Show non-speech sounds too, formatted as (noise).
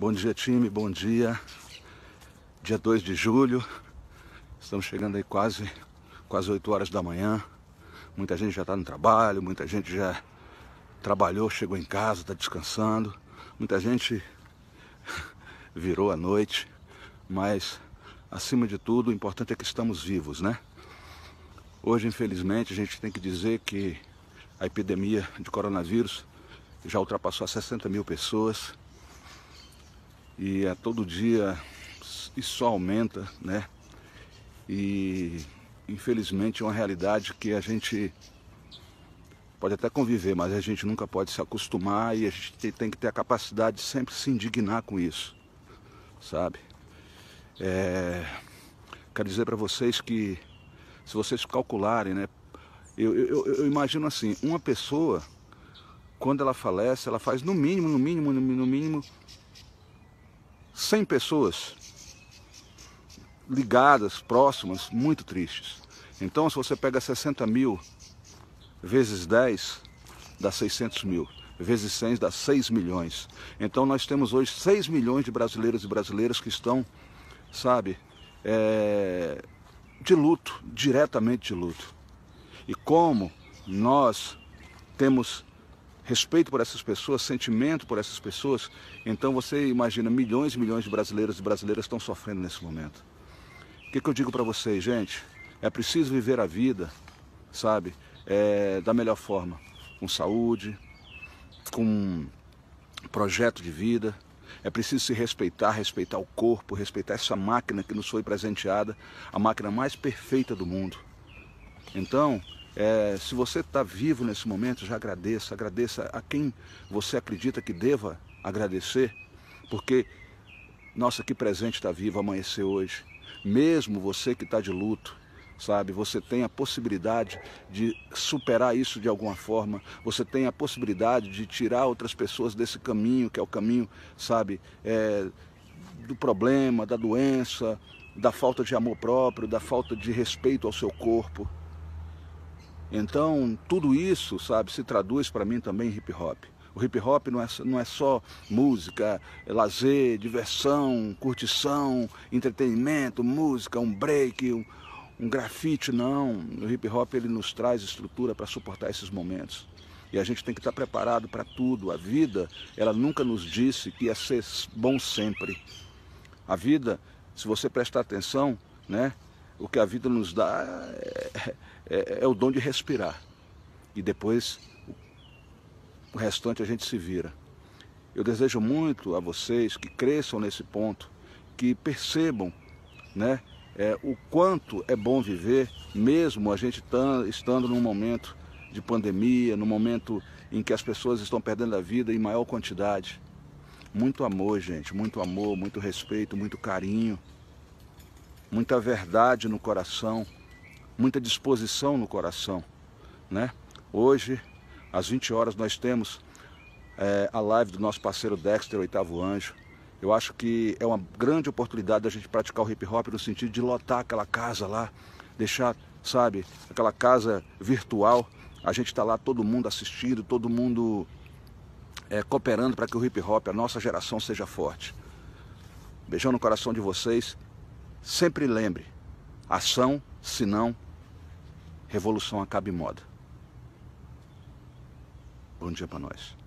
Bom dia, time, bom dia. Dia 2 de julho, estamos chegando aí quase, quase 8 horas da manhã. Muita gente já está no trabalho, muita gente já trabalhou, chegou em casa, está descansando. Muita gente (laughs) virou a noite, mas acima de tudo, o importante é que estamos vivos, né? Hoje, infelizmente, a gente tem que dizer que a epidemia de coronavírus já ultrapassou 60 mil pessoas e a é todo dia isso só aumenta, né? E infelizmente é uma realidade que a gente pode até conviver, mas a gente nunca pode se acostumar e a gente tem que ter a capacidade de sempre se indignar com isso, sabe? É... Quero dizer para vocês que se vocês calcularem, né? Eu, eu, eu imagino assim, uma pessoa quando ela falece, ela faz no mínimo, no mínimo, no mínimo 100 pessoas ligadas, próximas, muito tristes. Então, se você pega 60 mil vezes 10, dá 600 mil. Vezes 100 dá 6 milhões. Então, nós temos hoje 6 milhões de brasileiros e brasileiras que estão, sabe, é, de luto, diretamente de luto. E como nós temos respeito por essas pessoas, sentimento por essas pessoas. Então você imagina, milhões e milhões de brasileiros e brasileiras estão sofrendo nesse momento. O que, que eu digo para vocês, gente? É preciso viver a vida, sabe? É, da melhor forma, com saúde, com projeto de vida. É preciso se respeitar, respeitar o corpo, respeitar essa máquina que nos foi presenteada, a máquina mais perfeita do mundo. Então, é, se você está vivo nesse momento, já agradeça. Agradeça a quem você acredita que deva agradecer, porque nossa, que presente está vivo, amanhecer hoje. Mesmo você que está de luto, sabe? Você tem a possibilidade de superar isso de alguma forma, você tem a possibilidade de tirar outras pessoas desse caminho, que é o caminho, sabe, é, do problema, da doença, da falta de amor próprio, da falta de respeito ao seu corpo, então, tudo isso, sabe, se traduz para mim também em hip hop. O hip hop não é, não é só música, é lazer, diversão, curtição, entretenimento, música, um break, um, um grafite, não. O hip hop ele nos traz estrutura para suportar esses momentos. E a gente tem que estar tá preparado para tudo. A vida, ela nunca nos disse que ia ser bom sempre. A vida, se você prestar atenção, né, o que a vida nos dá é, é, é o dom de respirar. E depois o restante a gente se vira. Eu desejo muito a vocês que cresçam nesse ponto, que percebam né, é, o quanto é bom viver, mesmo a gente estando num momento de pandemia, num momento em que as pessoas estão perdendo a vida em maior quantidade. Muito amor, gente, muito amor, muito respeito, muito carinho muita verdade no coração, muita disposição no coração. Né? Hoje, às 20 horas, nós temos é, a live do nosso parceiro Dexter, Oitavo Anjo. Eu acho que é uma grande oportunidade da gente praticar o hip hop no sentido de lotar aquela casa lá, deixar, sabe, aquela casa virtual. A gente está lá todo mundo assistindo, todo mundo é, cooperando para que o hip hop, a nossa geração, seja forte. Beijão no coração de vocês Sempre lembre: ação, senão, revolução acaba em moda. Bom dia para nós.